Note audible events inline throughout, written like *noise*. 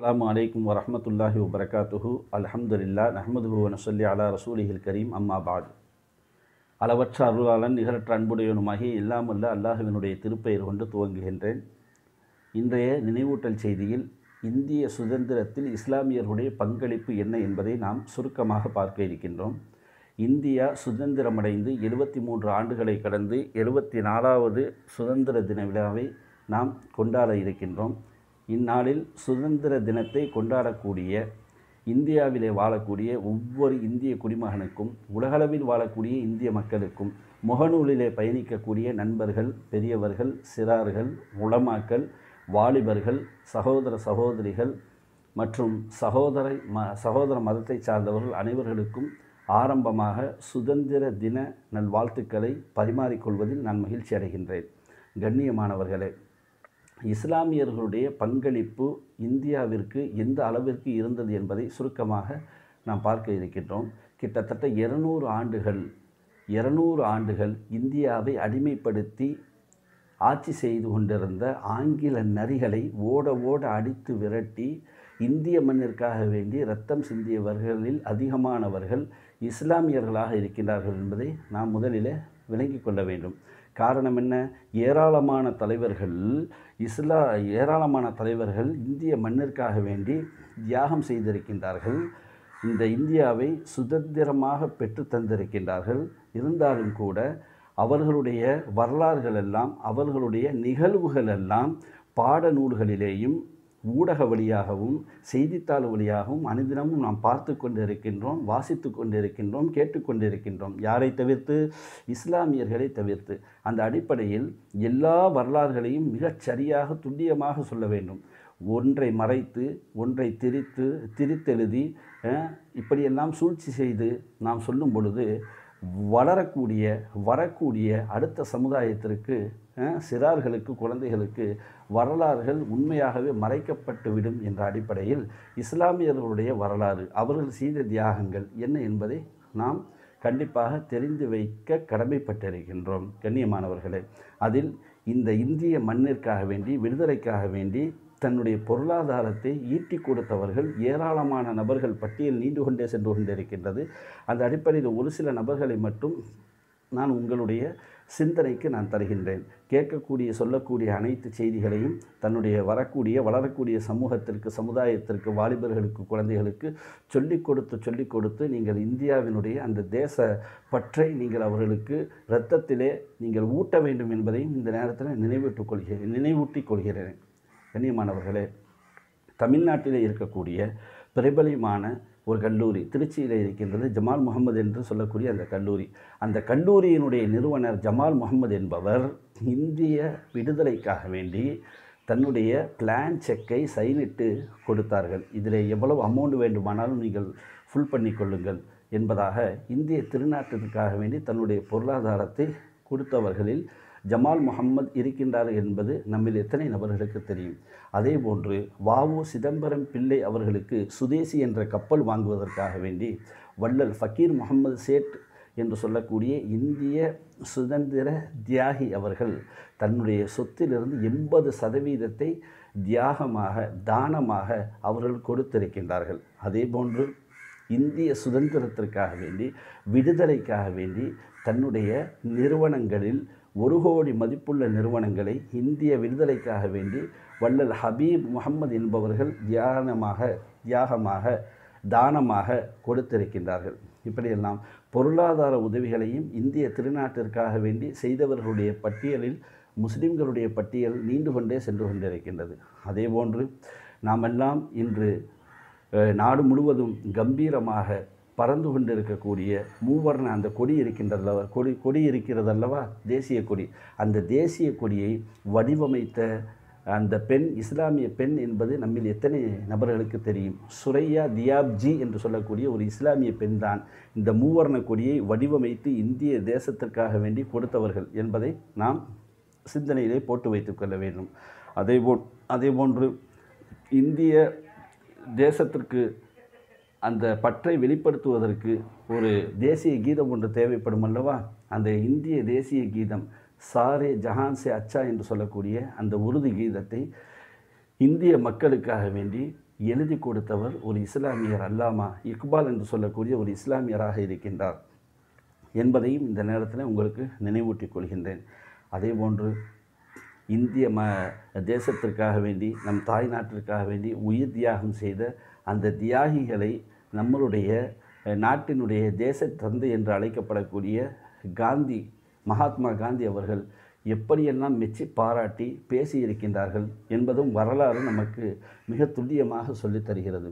அஸ்லாம் வலைக்கம் வரமத்துல்லாஹி வபரகாத்துஹு அலஹம்துல்லா நஹமது நசல்லி அலா ரசூலிஹில் கரீம் அம்மா பாத் அளவற்ற அருளாளன் நிகரற்ற அன்புடையவனுமாகி இல்லாமல்ல அல்லாஹுவினுடைய திருப்பெயர் கொண்டு துவங்குகின்றேன் இன்றைய நினைவூட்டல் செய்தியில் இந்திய சுதந்திரத்தில் இஸ்லாமியர்களுடைய பங்களிப்பு என்ன என்பதை நாம் சுருக்கமாக பார்க்க இருக்கின்றோம் இந்தியா சுதந்திரமடைந்து எழுபத்தி மூன்று ஆண்டுகளை கடந்து எழுபத்தி நாலாவது சுதந்திர தின விழாவை நாம் கொண்டாட இருக்கின்றோம் இந்நாளில் சுதந்திர தினத்தை கொண்டாடக்கூடிய இந்தியாவிலே வாழக்கூடிய ஒவ்வொரு இந்திய குடிமகனுக்கும் உலகளவில் வாழக்கூடிய இந்திய மக்களுக்கும் முகநூலிலே பயணிக்கக்கூடிய நண்பர்கள் பெரியவர்கள் சிறார்கள் உளமாக்கல் வாலிபர்கள் சகோதர சகோதரிகள் மற்றும் சகோதர ம சகோதர மதத்தை சார்ந்தவர்கள் அனைவர்களுக்கும் ஆரம்பமாக சுதந்திர தின நல்வாழ்த்துக்களை பரிமாறிக்கொள்வதில் நான் மகிழ்ச்சி அடைகின்றேன் கண்ணியமானவர்களே இஸ்லாமியர்களுடைய பங்களிப்பு இந்தியாவிற்கு எந்த அளவிற்கு இருந்தது என்பதை சுருக்கமாக நாம் பார்க்க இருக்கின்றோம் கிட்டத்தட்ட இருநூறு ஆண்டுகள் இருநூறு ஆண்டுகள் இந்தியாவை அடிமைப்படுத்தி ஆட்சி செய்து கொண்டிருந்த ஆங்கில நரிகளை ஓட ஓட அடித்து விரட்டி இந்திய மண்ணிற்காக வேண்டி ரத்தம் சிந்தியவர்களில் அதிகமானவர்கள் இஸ்லாமியர்களாக இருக்கின்றார்கள் என்பதை நாம் முதலில் விளங்கி கொள்ள வேண்டும் காரணம் என்ன ஏராளமான தலைவர்கள் இஸ்லா ஏராளமான தலைவர்கள் இந்திய மண்ணிற்காக வேண்டி தியாகம் செய்திருக்கின்றார்கள் இந்த இந்தியாவை சுதந்திரமாக பெற்று தந்திருக்கின்றார்கள் இருந்தாலும் கூட அவர்களுடைய வரலாறுகள் எல்லாம் அவர்களுடைய நிகழ்வுகள் எல்லாம் பாட நூல்களிலேயும் ஊடக வழியாகவும் செய்தித்தாள் வழியாகவும் அனுதினமும் நாம் பார்த்து கொண்டிருக்கின்றோம் இருக்கின்றோம் வாசித்து கொண்டிருக்கின்றோம் கேட்டுக்கொண்டிருக்கின்றோம் யாரை தவிர்த்து இஸ்லாமியர்களை தவிர்த்து அந்த அடிப்படையில் எல்லா வரலாறுகளையும் மிகச் சரியாக துல்லியமாக சொல்ல வேண்டும் ஒன்றை மறைத்து ஒன்றை திரித்து திரித்தெழுதி இப்படியெல்லாம் சூழ்ச்சி செய்து நாம் சொல்லும் பொழுது வளரக்கூடிய வரக்கூடிய அடுத்த சமுதாயத்திற்கு சிறார்களுக்கு குழந்தைகளுக்கு வரலாறுகள் உண்மையாகவே மறைக்கப்பட்டு விடும் என்ற அடிப்படையில் இஸ்லாமியர்களுடைய வரலாறு அவர்கள் செய்த தியாகங்கள் என்ன என்பதை நாம் கண்டிப்பாக தெரிந்து வைக்க கடமைப்பட்டிருக்கின்றோம் கண்ணியமானவர்களே அதில் இந்த இந்திய மண்ணிற்காக வேண்டி விடுதலைக்காக வேண்டி தன்னுடைய பொருளாதாரத்தை ஈட்டி கொடுத்தவர்கள் ஏராளமான நபர்கள் பட்டியல் நீண்டு கொண்டே சென்று கொண்டிருக்கின்றது அந்த அடிப்படையில் ஒரு சில நபர்களை மட்டும் நான் உங்களுடைய சிந்தனைக்கு நான் தருகின்றேன் கேட்கக்கூடிய சொல்லக்கூடிய அனைத்து செய்திகளையும் தன்னுடைய வரக்கூடிய வளரக்கூடிய சமூகத்திற்கு சமுதாயத்திற்கு வாலிபர்களுக்கு குழந்தைகளுக்கு சொல்லிக் கொடுத்து சொல்லிக் கொடுத்து நீங்கள் இந்தியாவினுடைய அந்த தேச பற்றை நீங்கள் அவர்களுக்கு இரத்தத்திலே நீங்கள் ஊட்ட வேண்டும் என்பதையும் இந்த நேரத்தில் நினைவிட்டுக் கொள்கிறேன் நினைவூட்டிக் கொள்கிறேன் கண்ணியமானவர்களே தமிழ்நாட்டிலே இருக்கக்கூடிய பிரபலமான ஒரு கல்லூரி திருச்சியில் இருக்கின்றது ஜமால் முகமது என்று சொல்லக்கூடிய அந்த கல்லூரி அந்த கல்லூரியினுடைய நிறுவனர் ஜமால் முகமது என்பவர் இந்திய விடுதலைக்காக வேண்டி தன்னுடைய பிளான் செக்கை சைனிட்டு கொடுத்தார்கள் இதில் எவ்வளவு அமௌண்ட் வேண்டுமானாலும் நீங்கள் ஃபுல் பண்ணி கொள்ளுங்கள் என்பதாக இந்திய திருநாட்டிற்காக வேண்டி தன்னுடைய பொருளாதாரத்தை கொடுத்தவர்களில் ஜமால் முகம்மது இருக்கின்றார் என்பது நம்மில் எத்தனை நபர்களுக்கு தெரியும் அதே போன்று வாவோ சிதம்பரம் பிள்ளை அவர்களுக்கு சுதேசி என்ற கப்பல் வாங்குவதற்காக வேண்டி வள்ளல் ஃபக்கீர் முகமது சேட் என்று சொல்லக்கூடிய இந்திய சுதந்திர தியாகி அவர்கள் தன்னுடைய சொத்திலிருந்து எண்பது சதவீதத்தை தியாகமாக தானமாக அவர்கள் கொடுத்திருக்கின்றார்கள் அதே போன்று இந்திய சுதந்திரத்திற்காக வேண்டி விடுதலைக்காக வேண்டி தன்னுடைய நிறுவனங்களில் ஒரு கோடி மதிப்புள்ள நிறுவனங்களை இந்திய விடுதலைக்காக வேண்டி வள்ளல் ஹபீப் முகமது என்பவர்கள் தியானமாக தியாகமாக தானமாக கொடுத்திருக்கின்றார்கள் இப்படியெல்லாம் பொருளாதார உதவிகளையும் இந்திய திருநாட்டிற்காக வேண்டி செய்தவர்களுடைய பட்டியலில் முஸ்லிம்களுடைய பட்டியல் நீண்டு கொண்டே சென்று கொண்டிருக்கின்றது அதேபோன்று நாமெல்லாம் இன்று நாடு முழுவதும் கம்பீரமாக பறந்து கொண்டு இருக்கக்கூடிய மூவர்ண அந்த கொடி இருக்கின்றதல்லவா கொடி கொடி இருக்கிறதல்லவா தேசிய கொடி அந்த தேசிய கொடியை வடிவமைத்த அந்த பெண் இஸ்லாமிய பெண் என்பது நம்மில் எத்தனை நபர்களுக்கு தெரியும் சுரையா தியாப்ஜி என்று சொல்லக்கூடிய ஒரு இஸ்லாமிய பெண் தான் இந்த மூவர்ண கொடியை வடிவமைத்து இந்திய தேசத்திற்காக வேண்டி கொடுத்தவர்கள் என்பதை நாம் சிந்தனையிலே போட்டு கொள்ள வேண்டும் அதேபோ அதேபோன்று இந்திய தேசத்திற்கு அந்த பற்றை வெளிப்படுத்துவதற்கு ஒரு தேசிய கீதம் ஒன்று தேவைப்படும் அல்லவா அந்த இந்திய தேசிய கீதம் சாரே ஜஹான் சே அச்சா என்று சொல்லக்கூடிய அந்த உறுதி கீதத்தை இந்திய மக்களுக்காக வேண்டி எழுதி கொடுத்தவர் ஒரு இஸ்லாமியர் அல்லாமா இக்பால் என்று சொல்லக்கூடிய ஒரு இஸ்லாமியராக இருக்கின்றார் என்பதையும் இந்த நேரத்தில் உங்களுக்கு நினைவூட்டிக் கொள்கின்றேன் அதே போன்று இந்திய ம தேசத்திற்காக வேண்டி நம் தாய் நாட்டிற்காக வேண்டி உயிர் தியாகம் செய்த அந்த தியாகிகளை நம்மளுடைய நாட்டினுடைய தேச தந்தை என்று அழைக்கப்படக்கூடிய காந்தி மகாத்மா காந்தி அவர்கள் எப்படியெல்லாம் மெச்சி பாராட்டி பேசியிருக்கின்றார்கள் என்பதும் வரலாறு நமக்கு மிக துல்லியமாக சொல்லித் தருகிறது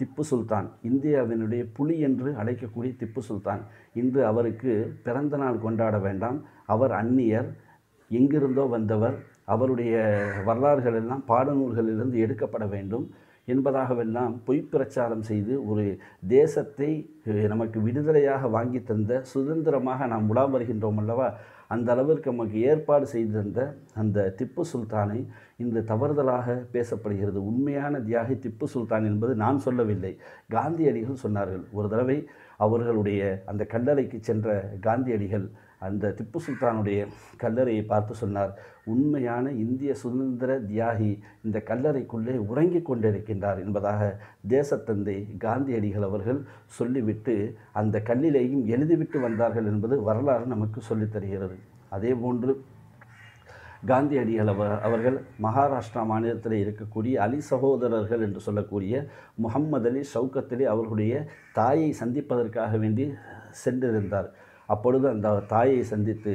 திப்பு சுல்தான் இந்தியாவினுடைய புலி என்று அழைக்கக்கூடிய திப்பு சுல்தான் இன்று அவருக்கு பிறந்த நாள் கொண்டாட வேண்டாம் அவர் அந்நியர் எங்கிருந்தோ வந்தவர் அவருடைய வரலாறுகள் எல்லாம் பாடநூல்களிலிருந்து எடுக்கப்பட வேண்டும் என்பதாகவெல்லாம் பொய்ப்பிரச்சாரம் செய்து ஒரு தேசத்தை நமக்கு விடுதலையாக வாங்கி தந்த சுதந்திரமாக நாம் உலா வருகின்றோம் அல்லவா அந்த அளவிற்கு நமக்கு ஏற்பாடு செய்திருந்த அந்த திப்பு சுல்தானை இந்த தவறுதலாக பேசப்படுகிறது உண்மையான தியாகி திப்பு சுல்தான் என்பது நான் சொல்லவில்லை காந்தியடிகள் சொன்னார்கள் ஒரு தடவை அவர்களுடைய அந்த கல்லறைக்கு சென்ற காந்தியடிகள் அந்த திப்பு சுல்தானுடைய கல்லறையை பார்த்து சொன்னார் உண்மையான இந்திய சுதந்திர தியாகி இந்த கல்லறைக்குள்ளே உறங்கிக் கொண்டிருக்கின்றார் என்பதாக தேசத்தந்தை காந்தியடிகள் அவர்கள் சொல்லிவிட்டு அந்த கல்லிலேயும் எழுதிவிட்டு வந்தார்கள் என்பது வரலாறு நமக்கு சொல்லித் தருகிறது அதே போன்று காந்தியடிகள் அவர் அவர்கள் மகாராஷ்டிரா மாநிலத்தில் இருக்கக்கூடிய அலி சகோதரர்கள் என்று சொல்லக்கூடிய முகம்மது அலி சவுக்கத்தலி அவர்களுடைய தாயை சந்திப்பதற்காக வேண்டி சென்றிருந்தார் அப்பொழுது அந்த தாயை சந்தித்து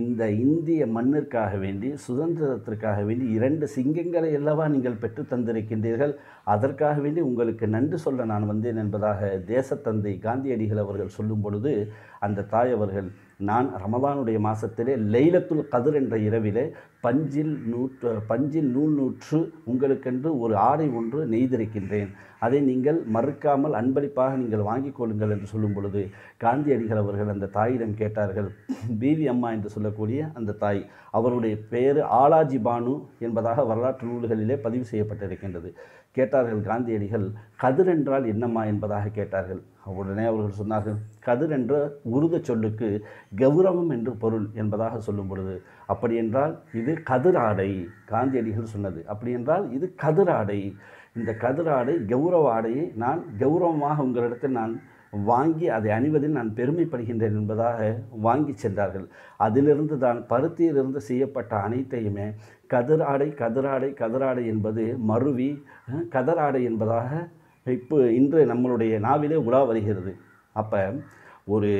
இந்த இந்திய மண்ணிற்காக வேண்டி சுதந்திரத்திற்காக வேண்டி இரண்டு சிங்கங்களை அல்லவா நீங்கள் பெற்று தந்திருக்கின்றீர்கள் அதற்காக வேண்டி உங்களுக்கு நன்றி சொல்ல நான் வந்தேன் என்பதாக தேசத்தந்தை காந்தியடிகள் அவர்கள் சொல்லும் பொழுது அந்த தாய் அவர்கள் நான் ரமதானுடைய மாதத்திலே லைலத்துல் கதிர் என்ற இரவிலே பஞ்சில் நூற்று பஞ்சில் நூல் நூற்று உங்களுக்கென்று ஒரு ஆடை ஒன்று நெய்திருக்கின்றேன் அதை நீங்கள் மறுக்காமல் அன்பளிப்பாக நீங்கள் வாங்கிக் கொள்ளுங்கள் என்று சொல்லும் பொழுது காந்தியடிகள் அவர்கள் அந்த தாயிடம் கேட்டார்கள் பீவி அம்மா என்று சொல்லக்கூடிய அந்த தாய் அவருடைய பெயர் ஆலாஜி பானு என்பதாக வரலாற்று நூல்களிலே பதிவு செய்யப்பட்டிருக்கின்றது கேட்டார்கள் காந்தியடிகள் கதிர் என்றால் என்னம்மா என்பதாக கேட்டார்கள் உடனே அவர்கள் சொன்னார்கள் கதிர் என்ற உருத சொல்லுக்கு கௌரவம் என்று பொருள் என்பதாக சொல்லும் பொழுது அப்படி என்றால் இது கதிராடை காந்தியடிகள் சொன்னது அப்படி என்றால் இது கதிராடை இந்த கதிராடை கௌரவ ஆடையை நான் கௌரவமாக உங்களிடத்தில் நான் வாங்கி அதை அணிவதில் நான் பெருமைப்படுகின்றேன் என்பதாக வாங்கி சென்றார்கள் அதிலிருந்து தான் பருத்தியிலிருந்து செய்யப்பட்ட அனைத்தையுமே கதிராடை கதிராடை கதிராடை என்பது மருவி கதராடை என்பதாக இப்போ இன்று நம்மளுடைய நாவிலே உலா வருகிறது அப்போ ஒரு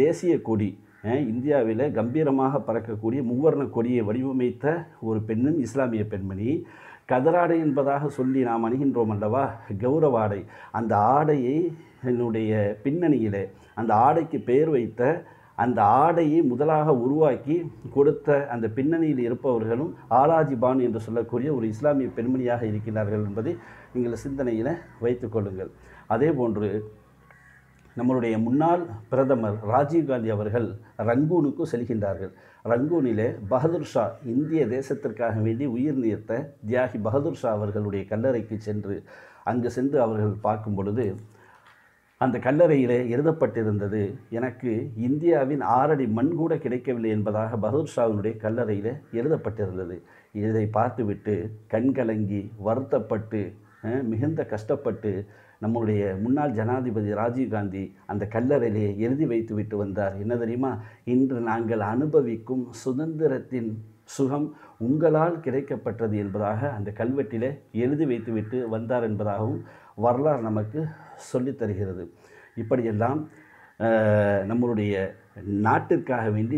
தேசிய கொடி இந்தியாவில் கம்பீரமாக பறக்கக்கூடிய மூவர்ண கொடியை வடிவமைத்த ஒரு பெண்ணும் இஸ்லாமிய பெண்மணி கதராடை என்பதாக சொல்லி நாம் அணுகின்றோம் அல்லவா கௌரவ ஆடை அந்த ஆடையை என்னுடைய பின்னணியில் அந்த ஆடைக்கு பெயர் வைத்த அந்த ஆடையை முதலாக உருவாக்கி கொடுத்த அந்த பின்னணியில் இருப்பவர்களும் ஆலாஜி பான் என்று சொல்லக்கூடிய ஒரு இஸ்லாமிய பெண்மணியாக இருக்கிறார்கள் என்பதை நீங்கள் சிந்தனையில் வைத்து கொள்ளுங்கள் அதே போன்று நம்மளுடைய முன்னாள் பிரதமர் ராஜீவ்காந்தி அவர்கள் ரங்கூனுக்கு செல்கின்றார்கள் ரங்கூனிலே பகதூர் ஷா இந்திய தேசத்திற்காக வேண்டி உயிர் நீர்த்த தியாகி பகதூர் ஷா அவர்களுடைய கல்லறைக்கு சென்று அங்கு சென்று அவர்கள் பார்க்கும் பொழுது அந்த கல்லறையிலே எழுதப்பட்டிருந்தது எனக்கு இந்தியாவின் ஆறடி மண் கூட கிடைக்கவில்லை என்பதாக பகதூர் ஷாவினுடைய கல்லறையில் எழுதப்பட்டிருந்தது இதை பார்த்துவிட்டு கண்கலங்கி வருத்தப்பட்டு மிகுந்த கஷ்டப்பட்டு நம்முடைய முன்னாள் ஜனாதிபதி ராஜீவ்காந்தி அந்த கல்லறையிலே எழுதி வைத்து விட்டு வந்தார் என்ன தெரியுமா இன்று நாங்கள் அனுபவிக்கும் சுதந்திரத்தின் சுகம் உங்களால் கிடைக்கப்பட்டது என்பதாக அந்த கல்வெட்டிலே எழுதி வைத்துவிட்டு வந்தார் என்பதாகவும் வரலாறு நமக்கு சொல்லித்தருகிறது இப்படியெல்லாம் நம்மளுடைய நாட்டிற்காக வேண்டி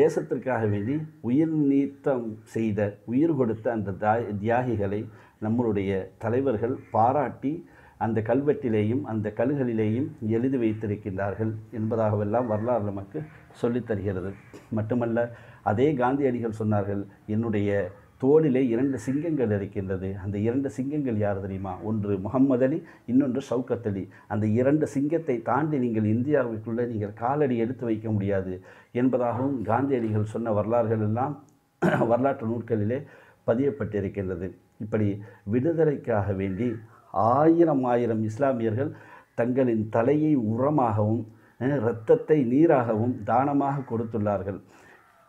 தேசத்திற்காக வேண்டி உயிர் நீத்தம் செய்த உயிர் கொடுத்த அந்த தியாகிகளை நம்மளுடைய தலைவர்கள் பாராட்டி அந்த கல்வெட்டிலேயும் அந்த கல்களிலேயும் எழுதி வைத்திருக்கின்றார்கள் என்பதாகவெல்லாம் வரலாறு நமக்கு சொல்லித்தருகிறது மட்டுமல்ல அதே காந்தியடிகள் சொன்னார்கள் என்னுடைய தோளிலே இரண்டு சிங்கங்கள் இருக்கின்றது அந்த இரண்டு சிங்கங்கள் யார் தெரியுமா ஒன்று முகம்மது அலி இன்னொன்று சவுக்கத் அலி அந்த இரண்டு சிங்கத்தை தாண்டி நீங்கள் இந்தியாவிற்குள்ளே நீங்கள் காலடி எடுத்து வைக்க முடியாது என்பதாகவும் காந்தியடிகள் சொன்ன வரலாறுகள் எல்லாம் *clears throat* வரலாற்று நூல்களிலே பதியப்பட்டிருக்கின்றது இப்படி விடுதலைக்காக வேண்டி ஆயிரம் ஆயிரம் இஸ்லாமியர்கள் தங்களின் தலையை உரமாகவும் இரத்தத்தை நீராகவும் தானமாக கொடுத்துள்ளார்கள்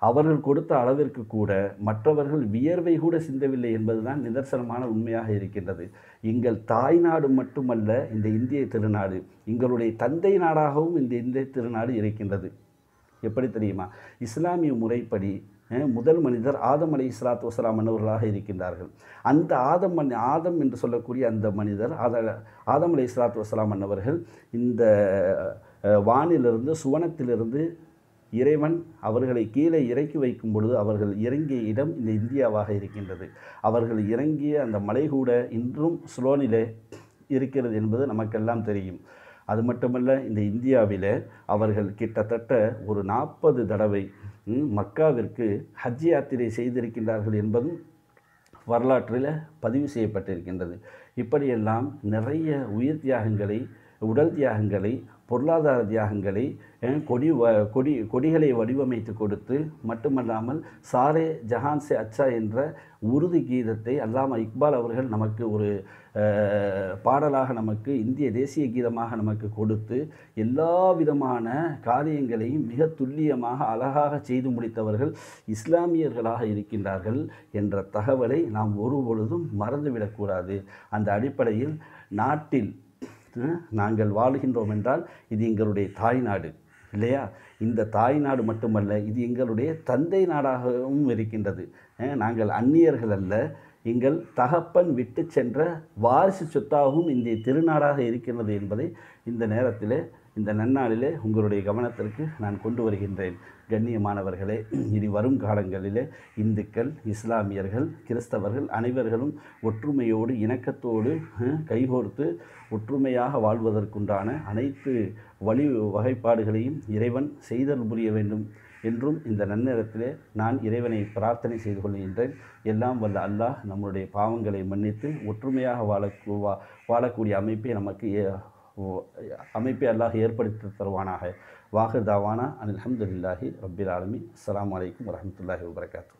அவர்கள் கொடுத்த அளவிற்கு கூட மற்றவர்கள் வியர்வை கூட சிந்தவில்லை என்பதுதான் நிதர்சனமான உண்மையாக இருக்கின்றது எங்கள் தாய் நாடு மட்டுமல்ல இந்த இந்திய திருநாடு எங்களுடைய தந்தை நாடாகவும் இந்த இந்திய திருநாடு இருக்கின்றது எப்படி தெரியுமா இஸ்லாமிய முறைப்படி முதல் மனிதர் ஆதம் அலி இஸ்லாத் வசலாம் மன்னவர்களாக இருக்கின்றார்கள் அந்த ஆதம் ஆதம் என்று சொல்லக்கூடிய அந்த மனிதர் ஆதம் அலி இஸ்லாத் வசலாம் மன்னவர்கள் இந்த வானிலிருந்து சுவனத்திலிருந்து இறைவன் அவர்களை கீழே இறக்கி வைக்கும் பொழுது அவர்கள் இறங்கிய இடம் இந்த இந்தியாவாக இருக்கின்றது அவர்கள் இறங்கிய அந்த மலை கூட இன்றும் ஸ்லோனில் இருக்கிறது என்பது நமக்கெல்லாம் தெரியும் அது மட்டுமல்ல இந்த இந்தியாவில் அவர்கள் கிட்டத்தட்ட ஒரு நாற்பது தடவை மக்காவிற்கு ஹஜ் யாத்திரை செய்திருக்கின்றார்கள் என்பதும் வரலாற்றில் பதிவு செய்யப்பட்டிருக்கின்றது இப்படியெல்லாம் நிறைய உயிர் தியாகங்களை உடல் தியாகங்களை பொருளாதார தியாகங்களை கொடி கொடி கொடிகளை வடிவமைத்து கொடுத்து மட்டுமல்லாமல் சாரே ஜஹான்சே அச்சா என்ற உருது கீதத்தை அல்லாமல் இக்பால் அவர்கள் நமக்கு ஒரு பாடலாக நமக்கு இந்திய தேசிய கீதமாக நமக்கு கொடுத்து எல்லா விதமான காரியங்களையும் மிக துல்லியமாக அழகாக செய்து முடித்தவர்கள் இஸ்லாமியர்களாக இருக்கின்றார்கள் என்ற தகவலை நாம் ஒரு பொழுதும் மறந்துவிடக்கூடாது அந்த அடிப்படையில் நாட்டில் நாங்கள் வாழுகின்றோம் என்றால் இது எங்களுடைய தாய்நாடு இல்லையா இந்த தாய்நாடு மட்டுமல்ல இது எங்களுடைய தந்தை நாடாகவும் இருக்கின்றது நாங்கள் அந்நியர்கள் அல்ல எங்கள் தகப்பன் விட்டு சென்ற வாரிசு சொத்தாகவும் இந்திய திருநாடாக இருக்கின்றது என்பதை இந்த நேரத்தில் இந்த நன்னாளிலே உங்களுடைய கவனத்திற்கு நான் கொண்டு வருகின்றேன் கண்ணியமானவர்களே இனி வரும் காலங்களிலே இந்துக்கள் இஸ்லாமியர்கள் கிறிஸ்தவர்கள் அனைவர்களும் ஒற்றுமையோடு இணக்கத்தோடு கைகோர்த்து ஒற்றுமையாக வாழ்வதற்குண்டான அனைத்து வழி வகைப்பாடுகளையும் இறைவன் செய்தல் புரிய வேண்டும் என்றும் இந்த நன்னேரத்திலே நான் இறைவனை பிரார்த்தனை செய்து கொள்கின்றேன் எல்லாம் வல்ல அல்லாஹ் நம்முடைய பாவங்களை மன்னித்து ஒற்றுமையாக வாழ வாழக்கூடிய அமைப்பை நமக்கு அமைப்பை அல்லாஹ் ஏற்படுத்தி தருவானாக வாஹர் தாவானா அனில் அஹமதுல்லாஹி ரபில் ஆலமி அஸ்லாம் வலைக்கம் வரமத்துல்லாஹி வபரகாத்து